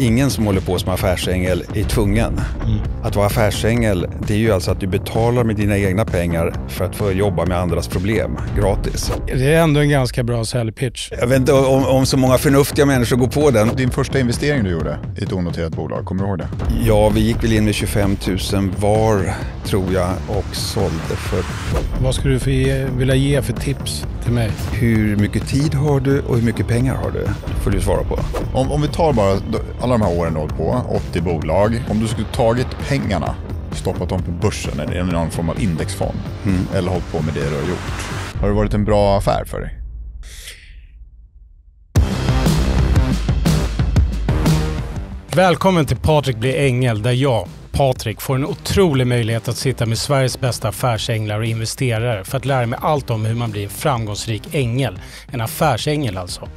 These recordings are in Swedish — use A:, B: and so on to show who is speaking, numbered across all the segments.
A: Ingen som håller på som affärsängel är tvungen. Mm. Att vara affärsängel, det är ju alltså att du betalar med dina egna pengar för att få jobba med andras problem gratis.
B: Det är ändå en ganska bra säljpitch. Jag
A: vet inte om, om, så många förnuftiga människor går på den. Din första investering du gjorde i ett onoterat bolag, kommer du ihåg det? Ja, vi gick väl in med 25 000 var, tror jag, och sålde för...
B: Vad skulle du ge, vilja ge för tips till mig?
C: Hur mycket tid har du och hur mycket pengar har du? får du svara på. Om, om vi tar bara alla de här åren du hållit på, 80 bolag. Om du skulle tagit pengarna, stoppat dem på börsen eller i någon form av indexfond mm. eller hållit på med det du har gjort. Har det varit en bra affär för dig?
B: Välkommen till Patrik blir ängel där jag, Patrik får en otrolig möjlighet att sitta med Sveriges bästa affärsänglar och investerare för att lära mig allt om hur man blir en framgångsrik ängel. En affärsängel alltså.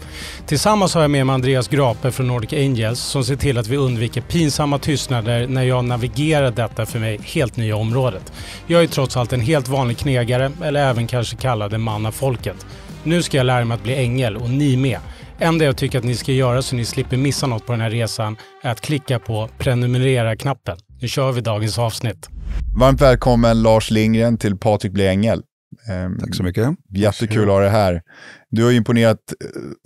B: Tillsammans har jag med mig Andreas Grape från Nordic Angels som ser till att vi undviker pinsamma tystnader när jag navigerar detta för mig helt nya området. Jag är trots allt en helt vanlig knegare, eller även kanske kallad en man av folket. Nu ska jag lära mig att bli ängel och ni med. Enda jag tycker att ni ska göra så ni slipper missa något på den här resan är att klicka på prenumerera-knappen. Nu kör vi dagens avsnitt.
C: Varmt välkommen Lars Lindgren till Patrik blir ängel. Ehm, Tack så mycket. Jättekul att ha dig här. Du har imponerat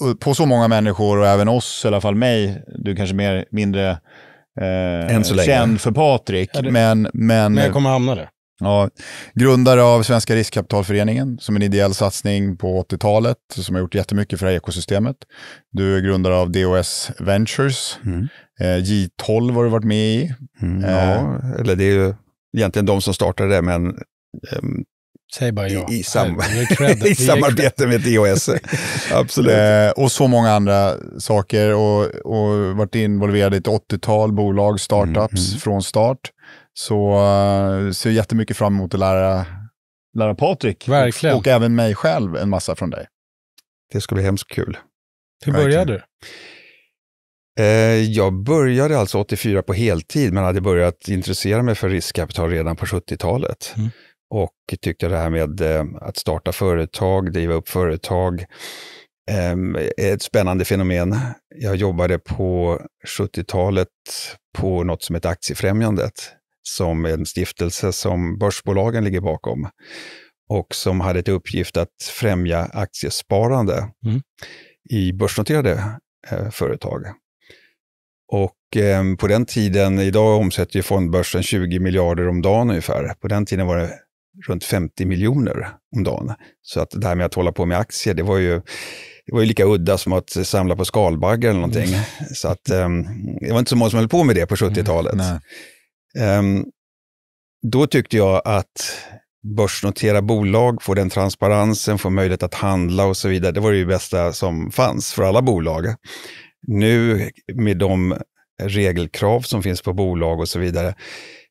C: eh, på så många människor och även oss, i alla fall mig. Du är kanske mer, mindre eh, känd för Patrik. det, men, men, men jag kommer hamna där. Ja, grundare av Svenska Riskkapitalföreningen som är en ideell satsning på 80-talet som har gjort jättemycket för ekosystemet. Du är grundare av DOS Ventures. Mm. Eh, J12 har du varit med i. Mm, eh. ja, eller det är ju egentligen de som startade det, men ehm.
B: Säg bara
A: ja. I, i, sam I samarbete med DOS. Absolut.
C: Eh, och så många andra saker och, och varit involverad i ett 80-tal bolag, startups mm, mm. från start. Så jag eh, ser jättemycket fram emot att lära, lära Patrik Verkligen. Och, och även mig själv en massa från dig. Det ska bli hemskt kul. Hur började du? Eh, jag
A: började alltså 84 på heltid, men hade börjat intressera mig för riskkapital redan på 70-talet. Mm. Och tyckte det här med eh, att starta företag, driva upp företag, ehm, är ett spännande fenomen. Jag jobbade på 70-talet på något som heter Aktiefrämjandet som en stiftelse som börsbolagen ligger bakom och som hade till uppgift att främja aktiesparande mm. i börsnoterade eh, företag. Och eh, på den tiden, idag omsätter ju fondbörsen 20 miljarder om dagen ungefär. På den tiden var det runt 50 miljoner om dagen. Så att det här med att hålla på med aktier, det var ju, det var ju lika udda som att samla på skalbaggar eller någonting. Mm. Så att eh, det var inte så många som höll på med det på 70-talet. Mm, Ehm, då tyckte jag att börsnotera bolag, få den transparensen, få möjlighet att handla och så vidare. Det var det bästa som fanns för alla bolag. Nu med de regelkrav som finns på bolag och så vidare,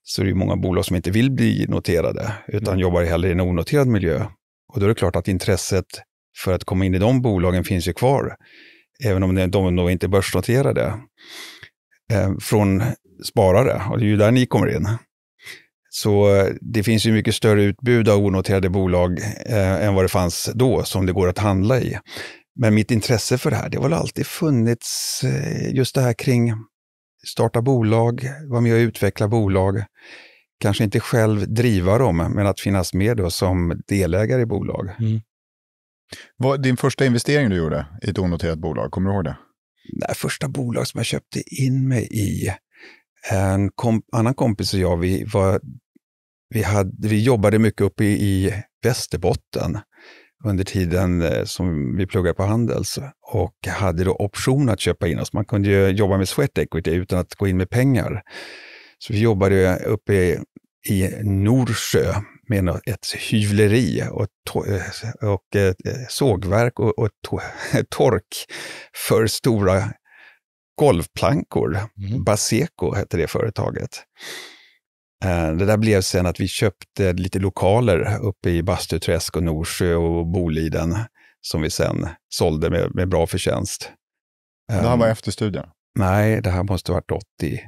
A: så är det många bolag som inte vill bli noterade, utan mm. jobbar hellre i en onoterad miljö. Och då är det klart att intresset för att komma in i de bolagen finns ju kvar, även om de då inte är börsnoterade. Ehm, från sparare och det är ju där ni kommer in. Så eh, det finns ju mycket större utbud av onoterade bolag eh, än vad det fanns då som det går att handla i. Men mitt intresse för det här, det har väl alltid funnits eh, just det här kring starta bolag, vara med och utveckla bolag. Kanske inte själv driva
C: dem, men att finnas med då som delägare i bolag. Mm. Vad, din första investering du gjorde i ett onoterat bolag, kommer du ihåg det? Det första bolag som jag köpte in
A: mig i, en kom, annan kompis och jag, vi, var, vi, hade, vi jobbade mycket uppe i, i Västerbotten under tiden eh, som vi pluggade på Handels och hade då option att köpa in oss. Man kunde ju jobba med sweat equity utan att gå in med pengar. Så vi jobbade uppe i, i Norsjö med ett hyvleri och, eh, och ett eh, sågverk och, och ett tork för stora golvplankor. Mm. Baseco hette det företaget. Eh, det där blev sen att vi köpte lite lokaler uppe i Bastuträsk och Norsjö och Boliden som vi sen sålde med, med bra förtjänst. Det här var eh, efter studien? Nej, det här måste ha varit 81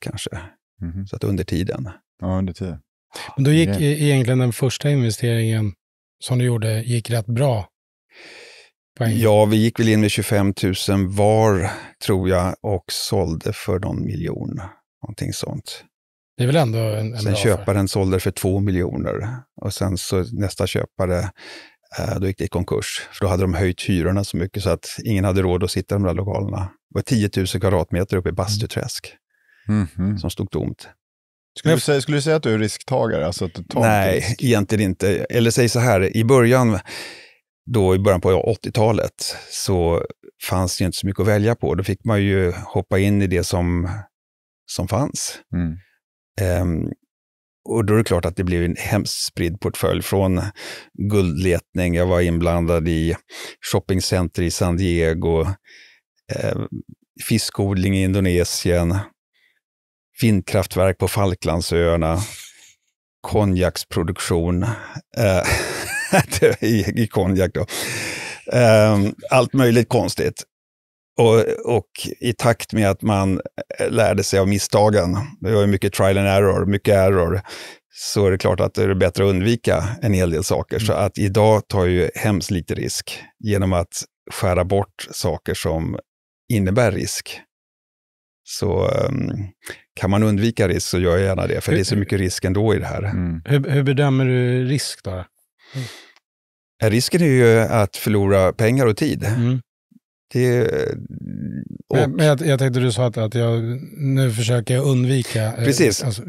A: kanske. Mm. Så att under tiden.
C: Ja, under tiden.
B: Men då gick e- egentligen den första investeringen som du gjorde gick rätt bra? poäng?
A: Ja, vi gick väl in med 25 000 var, tror jag, och sålde för någon miljon. Någonting sånt.
B: Det är väl ändå en, en Sen
A: köparen affär. sålde för två miljoner och sen så nästa köpare eh, då gick det i konkurs, för då hade de höjt hyrorna så mycket så att ingen hade råd att sitta i de där lokalerna. Det var 10 000 kvadratmeter uppe i Bastuträsk mm. Mm. som stod tomt. Skulle du, säga, skulle du säga att du är risktagare?
C: Alltså att du tar Nej, risk?
A: egentligen inte. Eller säg så här, i början då i början på 80-talet så fanns det inte så mycket att välja på. Då fick man ju hoppa in i det som, som fanns. Mm. Um, och då är det klart att det blev en hemskt spridd portfölj från guldletning, jag var inblandad i shoppingcenter i San Diego, eh, fiskodling i Indonesien, vindkraftverk på Falklandsöarna, konjaksproduktion. Eh, i, i konjak. Då. Um, allt möjligt konstigt. Och, och, i takt med att man eh, lärde sig av misstagen, det var ju mycket trial and error, mycket error, så är det klart att det är bättre att undvika en hel del saker. Mm. Så att idag tar jag ju hemskt lite risk genom att skära bort saker som innebär risk. Så um, kan man undvika risk så gör jag gärna det, för hur, det är så mycket risk ändå i det här. Mm.
B: Hur, hur, bedömer du risk då? Mm.
A: Risken är ju att förlora pengar och tid. Mm.
B: Det, och... Men, jag, jag tänkte du sa att, att jag, nu försöker jag undvika. Eh, Precis. Alltså,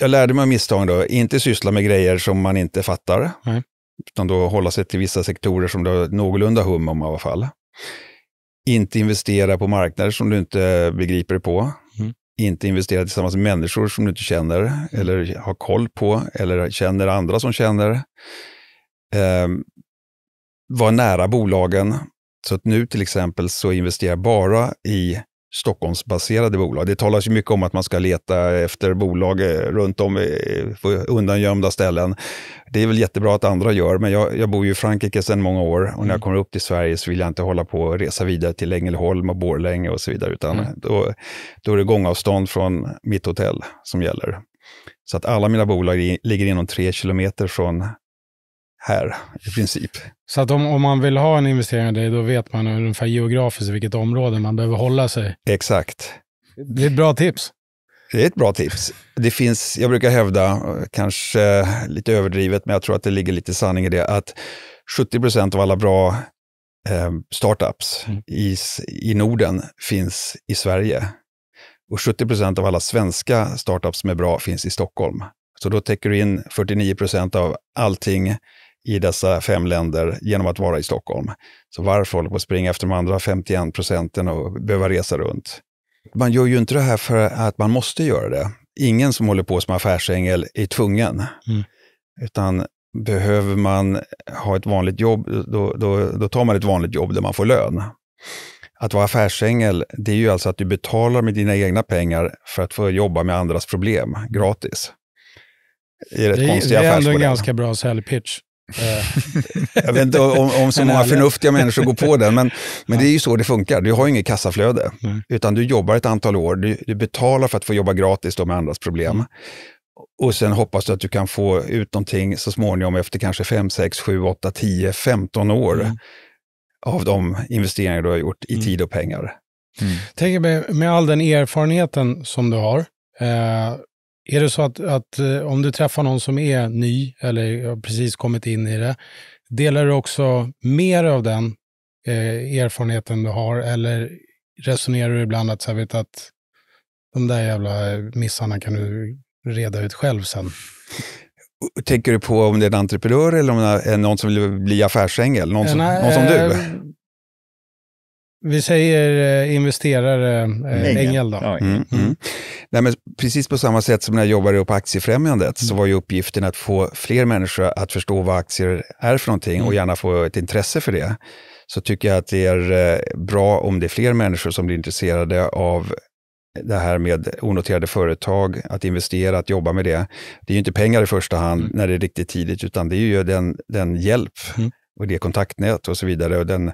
A: jag lärde mig av misstag då, inte syssla med grejer som man inte fattar. Nej. Utan då hålla sig till vissa sektorer som du har någorlunda hum om i alla fall. Inte investera på marknader som du inte begriper dig på. Mm. Inte investera tillsammans med människor som du inte känner eller har koll på eller känner andra som känner eh, vara nära bolagen. Så att nu till exempel så investerar jag bara i Stockholmsbaserade bolag. Det talas ju mycket om att man ska leta efter bolag eh, runt om på undangömda ställen. Det är väl jättebra att andra gör, men jag, jag bor ju i Frankrike sedan många år och när jag mm. kommer upp till Sverige så vill jag inte hålla på och resa vidare till Ängelholm och Borlänge och så vidare, utan mm. då, då är det gångavstånd från mitt hotell som gäller. Så att alla mina bolag ligger inom tre kilometer från här i princip.
B: Så att om, om man vill ha en investering i dig, då vet man ungefär geografiskt vilket område man behöver hålla sig?
A: Exakt. Det är ett bra tips. Det är ett bra tips. Det finns, jag brukar hävda, kanske lite överdrivet, men jag tror att det ligger lite sanning i det, att 70 procent av alla bra eh, startups mm. i, i Norden finns i Sverige. Och 70 procent av alla svenska startups som är bra finns i Stockholm. Så då täcker du in 49 procent av allting i dessa fem länder genom att vara i Stockholm. Så varför hålla på att springa efter de andra 51 procenten och behöva resa runt? Man gör ju inte det här för att man måste göra det. Ingen som håller på som affärsängel är tvungen. Mm. Utan behöver man ha ett vanligt jobb, då, då, då tar man ett vanligt jobb där man får lön. Att vara affärsängel, det är ju alltså att du betalar med dina egna pengar för att få jobba med andras problem gratis. Det är, det är ändå en
B: ganska bra säljpitch. Eh. jag vet inte om, om så många förnuftiga människor går på
A: den, men, men det är ju så det funkar. Du har inget kassaflöde, mm. utan du jobbar ett antal år. Du, du, betalar för att få jobba gratis då med andras problem. Mm. Och sen hoppas du att du kan få ut någonting så småningom efter kanske 5, 6, 7, 8, 10, 15 år mm. av de investeringar du har gjort i mm. tid och pengar. Mm.
B: Tänk med, med all den erfarenheten som du har, eh, är det så att, att eh, om du träffar någon som är ny eller precis kommit in i det, delar du också mer av den eh, erfarenheten du har eller resonerar du ibland att, så vet, att de där jävla missarna kan du reda ut själv sen?
A: Tänker du på om det är en entreprenör eller om det är någon som vill bli affärsängel? Någon som, eh, Nej, någon som du? Eh,
B: vi säger eh, investerare, eh, Engel då. mm, mm.
A: Nej, men precis på samma sätt som när jag jobbade på Aktiefrämjandet mm. så var ju uppgiften att få fler människor att förstå vad aktier är för någonting och mm. gärna få ett intresse för det. Så tycker jag att det är eh, bra om det är fler människor som blir intresserade av det här med onoterade företag, att investera, att jobba med det. Det är ju inte pengar i första hand mm. när det är riktigt tidigt, utan det är ju den, den hjälp mm och det kontaktnät och så vidare och den,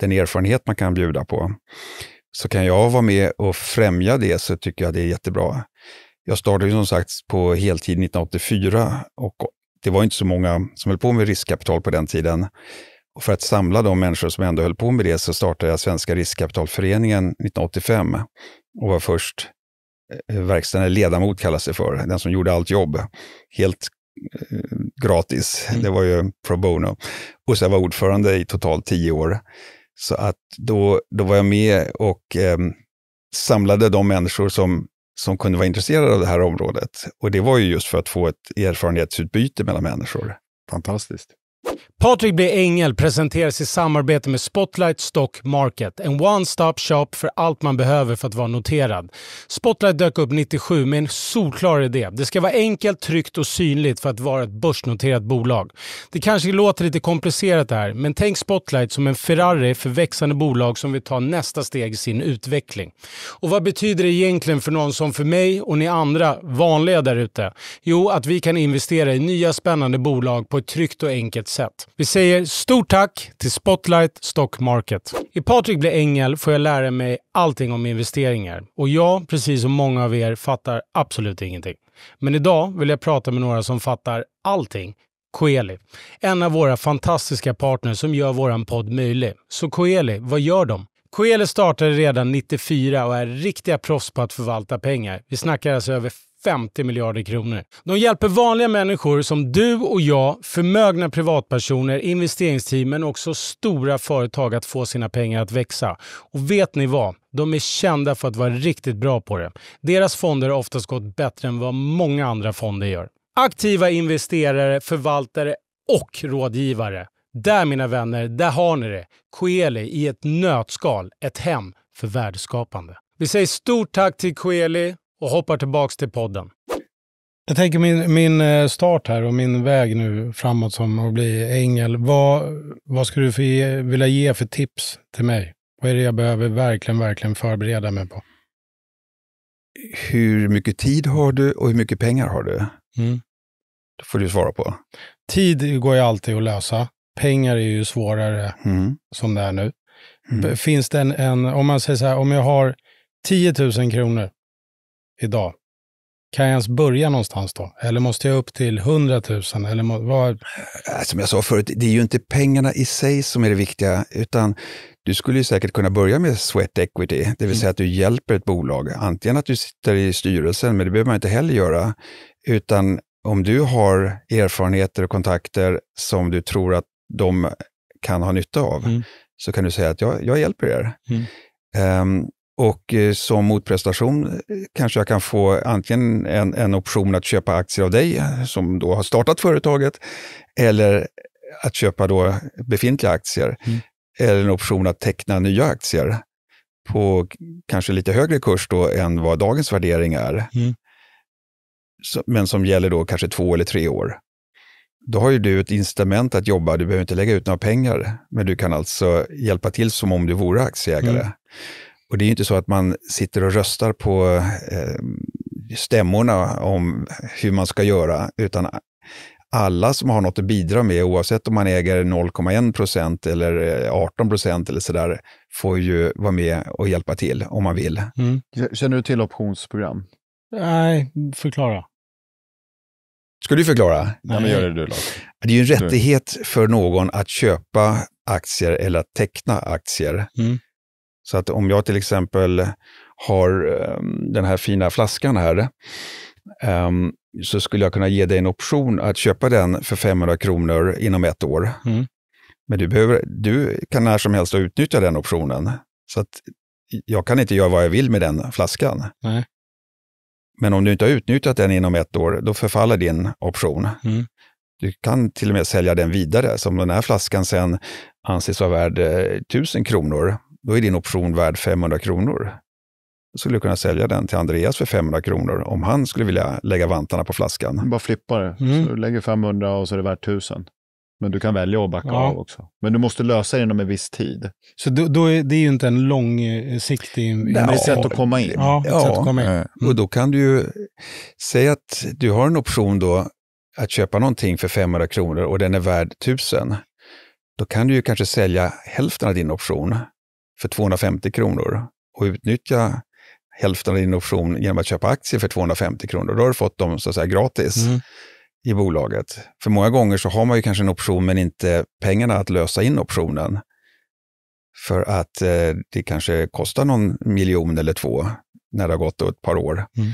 A: den erfarenhet man kan bjuda på. Så kan jag vara med och främja det så tycker jag det är jättebra. Jag startade ju som sagt på heltid 1984 och det var inte så många som höll på med riskkapital på den tiden. Och för att samla de människor som ändå höll på med det så startade jag Svenska riskkapitalföreningen 1985 och var först eh, verkställande ledamot kallas det för, den som gjorde allt jobb. Helt gratis. Mm. Det var ju pro bono. Och så jag var ordförande i totalt tio år. Så att då, då var jag med och eh, samlade de människor som, som kunde vara intresserade av det här området. Och det var ju just för att få ett erfarenhetsutbyte mellan människor. Fantastiskt.
B: Patrik B. Engel presenteras i samarbete med Spotlight Stock Market, en one-stop shop för allt man behöver för att vara noterad. Spotlight dök upp 97 med en solklar idé. Det ska vara enkelt, tryggt och synligt för att vara ett börsnoterat bolag. Det kanske låter lite komplicerat det här, men tänk Spotlight som en Ferrari för växande bolag som vill ta nästa steg i sin utveckling. Och vad betyder det egentligen för någon som för mig och ni andra vanliga där ute? Jo, att vi kan investera i nya spännande bolag på ett tryggt och enkelt sätt sätt. Vi säger stort tack till Spotlight Stock Market. I Patrik blir ängel får jag lära mig allting om investeringar och jag, precis som många av er, fattar absolut ingenting. Men idag vill jag prata med några som fattar allting. Coeli, en av våra fantastiska partners som gör våran podd möjlig. Så Coeli, vad gör de? Coeli startade redan 94 och är riktiga proffs på att förvalta pengar. Vi snackar alltså över 50 miljarder kronor. De hjälper vanliga människor som du och jag, förmögna privatpersoner, investeringsteam men också stora företag att få sina pengar att växa. Och vet ni vad? De är kända för att vara riktigt bra på det. Deras fonder har oftast gått bättre än vad många andra fonder gör. Aktiva investerare, förvaltare och rådgivare. Där mina vänner, där har ni det. Coeli i ett nötskal, ett hem för värdeskapande. Vi säger stort tack till Coeli och hoppar tillbaka till podden. Jag tänker min, min eh, start här och min väg nu framåt som att bli ängel. Vad, vad skulle du för, vilja ge för tips till mig? Vad är det jag behöver verkligen, verkligen förbereda mig på?
A: Hur mycket tid har du och hur mycket pengar har du? Mm. Det får du svara på.
B: Tid går ju alltid att lösa. Pengar är ju svårare mm. som det är nu. Mm. Finns det en, en, om man säger så här, om jag har 10 000 kronor idag, kan jag ens börja någonstans då? Eller måste jag upp till 100 000? Eller må, äh,
A: Som jag sa förut, det är ju inte pengarna i sig som är det viktiga, utan du skulle ju säkert kunna börja med sweat equity, det vill mm. säga att du hjälper ett bolag. Antingen att du sitter i styrelsen, men det behöver man inte heller göra, utan om du har erfarenheter och kontakter som du tror att de kan ha nytta av, mm. så kan du säga att jag, jag hjälper er. Mm. Um, och eh, som motprestation eh, kanske jag kan få antingen en, en option att köpa aktier av dig, eh, som då har startat företaget, eller att köpa då befintliga aktier. Mm. Eller en option att teckna nya aktier på kanske lite högre kurs då än vad dagens värdering är. Mm. Men som gäller då kanske två eller tre år. Då har ju du ett incitament att jobba, du behöver inte lägga ut några pengar, men du kan alltså hjälpa till som om du vore aktieägare. Mm. Och det är ju inte så att man sitter och röstar på eh, stämmorna om hur man ska göra, utan alla som har något att bidra med, oavsett om man äger 0,1 procent eller 18 eh, procent eller sådär, får ju vara med och hjälpa till om man vill. Mm. Känner du till optionsprogram?
B: Nej, förklara.
A: Ska du förklara? Nej, men gör det du, Lars. Det är ju en rättighet för någon att köpa aktier eller att teckna aktier. Mm. Så att om jag till exempel har ehm, den här fina flaskan här, ehm, så skulle jag kunna ge dig en option att köpa den för 500 kronor inom ett år. Mm. Men du, behöver, du kan när som helst utnyttja den optionen. Så att jag kan inte göra vad jag vill med den flaskan. Nej. Men om du inte har utnyttjat den inom ett år, då förfaller din option. Mm. Du kan till och med sälja den vidare. Så om den här flaskan sen anses vara värd 1000 eh, kronor, då är din option värd 500 kronor. Då skulle du kunna sälja den till Andreas för 500 kronor om han skulle vilja lägga vantarna på flaskan.
C: Bara flippa det. Mm. Så du lägger 500 och så är det värt 1000. Men du kan välja att backa ja. av också. Men du måste lösa det inom en viss tid.
B: Så då, då är det är ju inte en långsiktig... Eh, Nej, det är ett sätt att komma in. Ja, ja sätt att komma in.
A: Mm. Eh, och då kan du ju... Säg att du har en option då att köpa någonting för 500 kronor och den är värd 1000. Då kan du ju kanske sälja hälften av din option för 250 kronor och utnyttja hälften av din option genom att köpa aktier för 250 kronor. Då har du fått dem så att säga gratis mm. i bolaget. För många gånger så har man ju kanske en option men inte pengarna att lösa in optionen. För att eh, det kanske kostar någon miljon eller två när det har gått ett par år. Mm.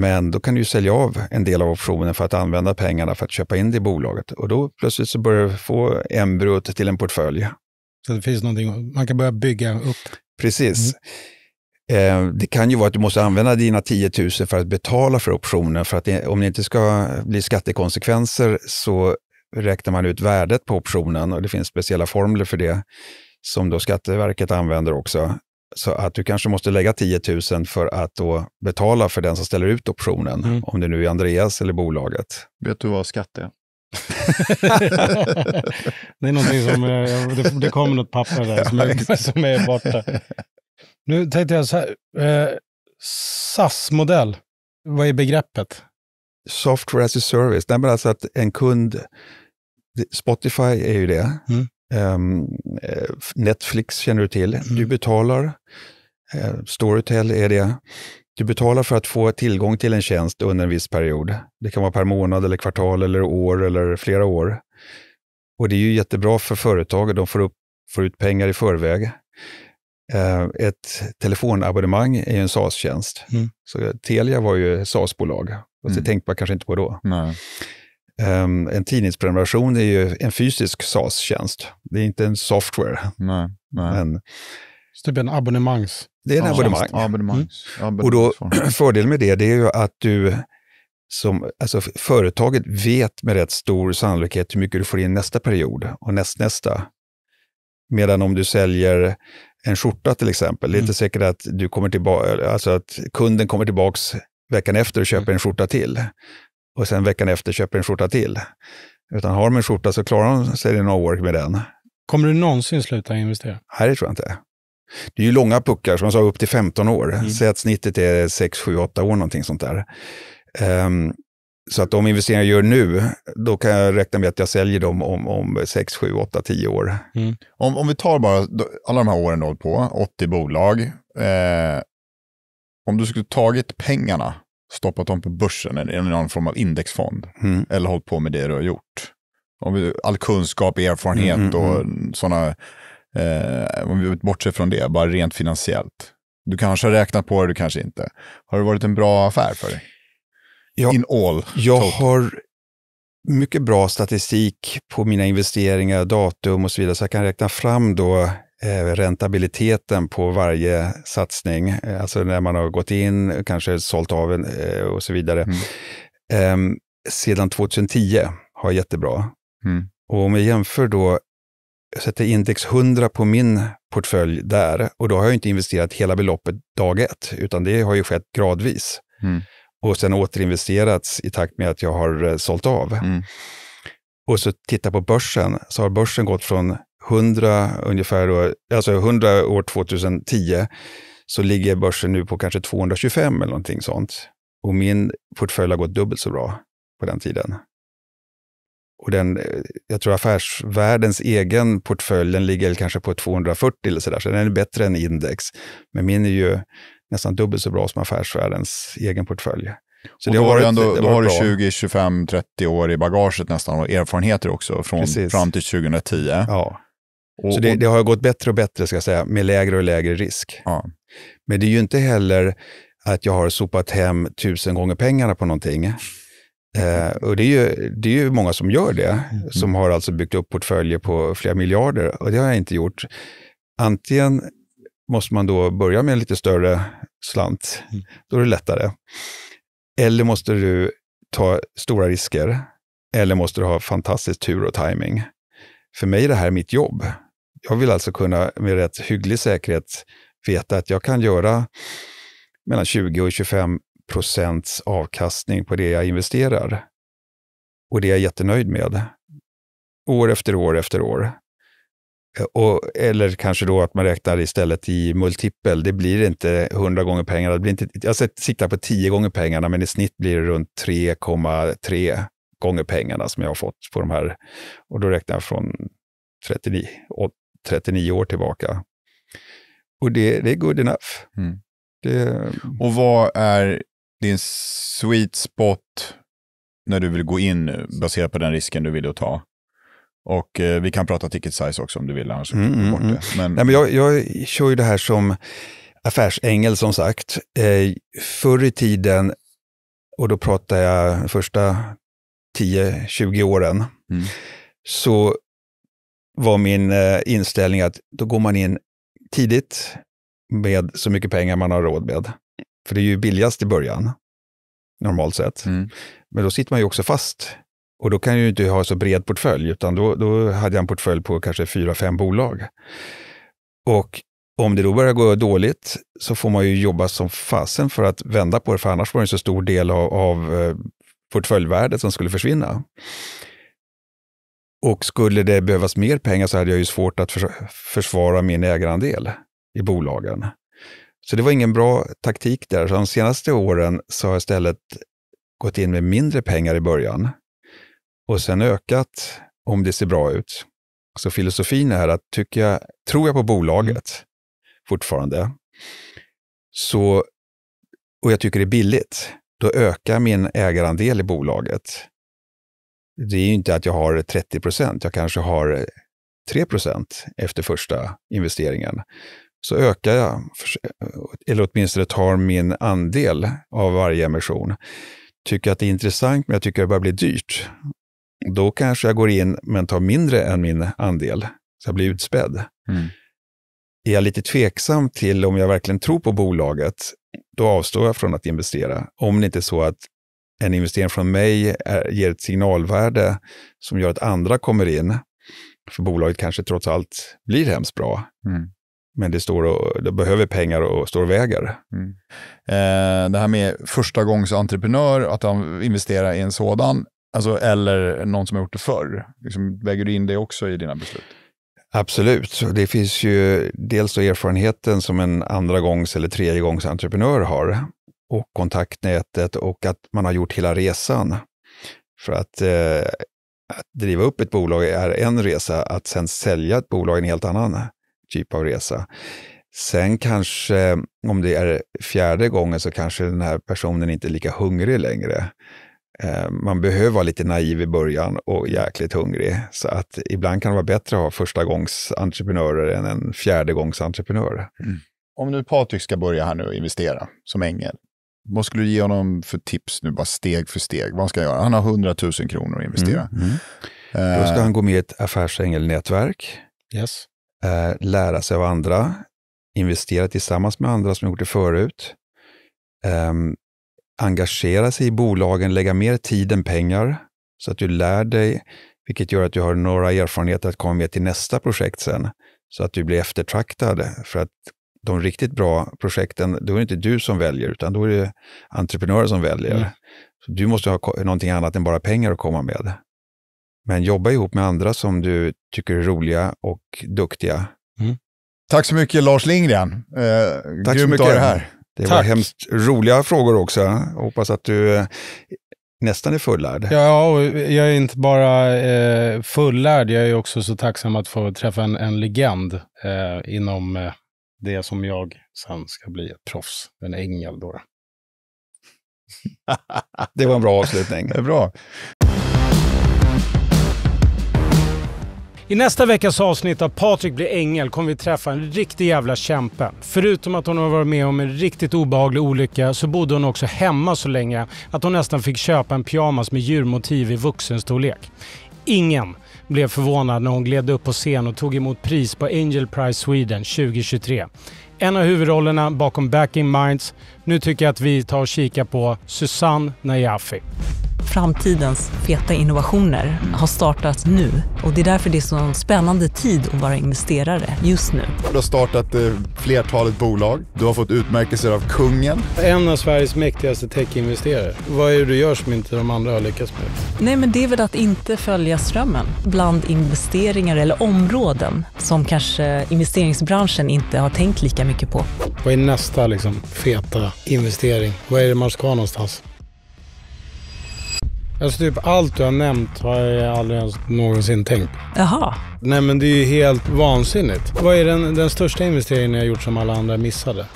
A: Men då kan du ju sälja av en del av optionen för att använda pengarna för att köpa in det i bolaget. Och då plötsligt så börjar du få embryot till en portfölj.
B: Så det finns någonting, man kan börja bygga upp.
A: Precis. Mm. Eh, det kan ju vara att du måste använda dina 10 000 för att betala för optionen, för att om det inte ska bli skattekonsekvenser så räknar man ut värdet på optionen och det finns speciella formler för det som då Skatteverket använder också. Så att du kanske måste lägga 10 000 för att då betala för den som ställer ut optionen, mm. om det nu är Andreas eller bolaget. Vet du vad
C: skatt är?
B: det är någonting som, eh, det, det kommer något papper där som är, som är borta. Nu tänkte jag så här, eh, SAS-modell, vad är begreppet? Software as a service, nej men
A: alltså att en kund, Spotify är ju det, mm. um, Netflix känner du till, mm. du betalar, eh, Storytel är det. Du betalar för att få tillgång till en tjänst under en viss period. Det kan vara per månad, eller kvartal, eller år eller flera år. Och Det är ju jättebra för företaget. de får, upp, får ut pengar i förväg. Eh, ett telefonabonnemang är ju en SAS-tjänst. Mm. Så Telia var ju SAS-bolag, och det mm. tänkte man kanske inte på då. Nej. Ehm, en tidningsprenumeration är ju en fysisk SAS-tjänst. Det är inte en software. Nej, nej. Men
B: så typ en abonnemangs... Det är en ja, abonnemang. abonnemangs. Mm. Och då,
A: fördelen med det, det är ju att du som, alltså företaget vet med rätt stor sannolikhet hur mycket du får in nästa period och nästnästa. Medan om du säljer en skjorta till exempel, det är mm. inte säkert att, du kommer tillbaka, alltså att kunden kommer tillbaks veckan efter och köper mm. en skjorta till. Och sen veckan efter köper en skjorta till. Utan har de en skjorta så klarar de sig i några år med den.
B: Kommer du någonsin sluta investera?
A: Nej, det tror jag inte. Det är ju långa puckar, som jag sa, upp till 15 år. Mm. Säg att snittet är 6, 7, 8 år, någonting sånt där. Um, så att de investeringar jag gör nu,
C: då kan jag räkna med att jag säljer
A: dem om, om 6, 7, 8, 10 år.
C: Mm. Om, om vi tar bara alla de här åren du har på, 80 bolag. Eh, om du skulle tagit pengarna, stoppat dem på börsen eller i någon form av indexfond, mm. eller hållit på med det du har gjort. Om vi, all kunskap, erfarenhet mm, mm och mm. sådana Eh, om vi bortser från det, bara rent finansiellt. Du kanske har räknat på det, du kanske inte. Har det varit en bra affär för dig? Jag, In all? Jag total. har
A: mycket bra statistik på mina investeringar, datum och så vidare, så jag kan räkna fram då eh, rentabiliteten på varje satsning, eh, alltså när man har gått in, kanske sålt av en, eh, och så vidare. Mm. Ehm, sedan 2010 har jag jättebra. Mm. Och om jag jämför då jag sätter index 100 på min portfölj där och då har jag inte investerat hela beloppet dag ett, utan det har ju skett gradvis. Mm. Och sen återinvesterats i takt med att jag har eh, sålt av. Mm. Och så titta på börsen, så har börsen gått från 100 ungefär, då, alltså 100 år 2010, så ligger börsen nu på kanske 225 eller någonting sånt. Och min portfölj har gått dubbelt så bra på den tiden. Och den, jag tror affärsvärldens egen portfölj den ligger kanske på 240 eller sådär, så den är bättre än index. Men min är ju nästan dubbelt så bra som affärsvärldens egen portfölj. Så och då, varit, ändå, då har du 20,
C: 25, 30 år i bagaget nästan och erfarenheter också från Precis. fram till 2010. Ja. Och, så det, det, har gått bättre och bättre ska jag säga, med lägre och lägre risk. Ja. Men det är ju inte heller
A: att jag har sopat hem tusen gånger pengarna på någonting. Eh, och det är, ju, det är ju många som gör det, mm. som har alltså byggt upp portföljer på flera miljarder och det har jag inte gjort. Antingen måste man då börja med en lite större slant, mm. då är det lättare. Eller måste du ta stora risker, eller måste du ha fantastisk tur och timing. För mig är det här mitt jobb. Jag vill alltså kunna med rätt hygglig säkerhet veta att jag kan göra mellan 20 och 25 procents avkastning på det jag investerar. Och det är jag jättenöjd med. År efter år efter år. Och, eller kanske då att man räknar istället i multipel. Det blir inte 100 gånger pengarna. Det blir inte, jag siktar på 10 gånger pengarna, men i snitt blir det runt 3,3 gånger pengarna som jag har fått på de här. Och då räknar jag från 39, 39
C: år tillbaka.
A: Och det, det är good enough.
C: Mm. Det... Och vad är din sweet spot när du vill gå in nu, baserat på den risken du vill ta. Och eh, vi kan prata ticket size också om du vill, annars mm, kan vi mm,
A: mm. det. Men... Nej, men jag, jag kör ju det här som affärsängel som sagt. Eh, förr i tiden, och då pratar jag första 10-20 åren, mm. så var min eh, inställning att då går man in tidigt med så mycket pengar man har råd med. För det är ju billigast i början, normalt sett. Mm. Men då sitter man ju också fast. Och då kan jag ju inte ha så bred portfölj, utan då, då hade jag en portfölj på kanske fyra, fem bolag. Och om det då börjar gå dåligt så får man ju jobba som fasen för att vända på det, för annars var det en så stor del av, av eh, portföljvärdet som skulle försvinna. Och skulle det behövas mer pengar så hade jag ju svårt att försvara min ägarandel i bolagen. Så det var ingen bra taktik där. Så de senaste åren så har jag istället gått in med mindre pengar i början och sen ökat om det ser bra ut. Så filosofin är att tycker jag, tror jag på bolaget mm. fortfarande så, och jag tycker det är billigt, då ökar min ägarandel i bolaget. Det är ju inte att jag har 30 procent, jag kanske har 3 procent efter första investeringen så ökar jag, eller åtminstone tar min andel av varje emission. Tycker jag att det är intressant, men jag tycker att det börjar bli dyrt. Då kanske jag går in, men tar mindre än min andel, så jag blir utspädd. Mm. Är jag lite tveksam till om jag verkligen tror på bolaget, då avstår jag från att investera. Om det inte är så att en investering från mig är, ger ett signalvärde som gör att andra kommer in, för bolaget kanske trots allt blir hemskt
C: bra. Mm. Men det, står och, det behöver pengar och står och väger. Mm. Eh, det här med första gångs entreprenör, att han investerar i en sådan, alltså, eller någon som har gjort det förr. Liksom, väger du in det också i dina beslut? Absolut. Det
A: finns ju dels erfarenheten som en andra gångs eller tredje gångs entreprenör har och kontaktnätet och att man har gjort hela resan. För att, eh, att driva upp ett bolag är en resa, att sen sälja ett bolag är en helt annan typ av resa. Sen kanske, om det är fjärde gången, så kanske den här personen inte är lika hungrig längre. Eh, man behöver vara lite naiv i början och jäkligt hungrig. Så att ibland kan det vara bättre att ha första gångs entreprenörer än
C: en fjärde gångs entreprenör. Mm. Om nu Patrik ska börja här nu och investera som ängel, vad skulle du ge honom för tips nu, bara steg för steg? Vad han ska göra? Han har 100 000 kronor att investera. Mm. Mm. Då ska eh. han gå med i ett affärsängelnätverk. Yes eh,
A: lära sig av andra, investera tillsammans med andra som gjort det förut, eh, engagera sig i bolagen, lägga mer tid än pengar så att du lär dig, vilket gör att du har några erfarenheter att komma med till nästa projekt sen, så att du blir eftertraktad. För att de riktigt bra projekten, då är det inte du som väljer, utan då är det entreprenörer som väljer. Mm. Så du måste ha någonting annat än bara pengar att komma med. Men jobba ihop med andra som du tycker är roliga och duktiga.
C: Mm. Tack så mycket Lars Lindgren.
B: Eh, Tack så mycket. här. det Tack. var
A: hemskt roliga frågor också. Jag hoppas att du eh, nästan är fullärd.
B: Ja, och jag är inte bara eh, fullärd, jag är också så tacksam att få träffa en, en legend eh, inom eh, det som jag sen ska bli ett proffs, en ängel då. det var en bra avslutning. Det är bra. I nästa veckas avsnitt av Patrik blir ängel kommer vi träffa en riktig jävla kämpe. Förutom att hon har varit med om en riktigt obehaglig olycka så bodde hon också hemma så länge att hon nästan fick köpa en pyjamas med djurmotiv i vuxenstorlek. Ingen blev förvånad när hon gled upp på scen och tog emot pris på Angel Prize Sweden 2023. En av huvudrollerna bakom Back in Minds nu tycker jag att vi tar och kikar på Susanne Najafi. Framtidens feta innovationer har startat nu och det är därför det är så spännande tid att vara investerare just nu.
C: Du har startat eh, flertalet bolag. Du har fått utmärkelser av
B: kungen. En av Sveriges mäktigaste techinvesterare. Vad är det du gör som inte de andra har lyckats med?
C: Nej, men det är väl att inte följa strömmen bland investeringar eller områden som kanske investeringsbranschen inte har tänkt lika mycket på.
B: Vad är nästa liksom, feta investering. Vad är det man ska någonstans? Alltså typ allt du har nämnt har jag aldrig ens någonsin tänkt. Jaha. Nej men det är ju helt vansinnigt. Vad är den, den största investeringen jag gjort som alla andra missade?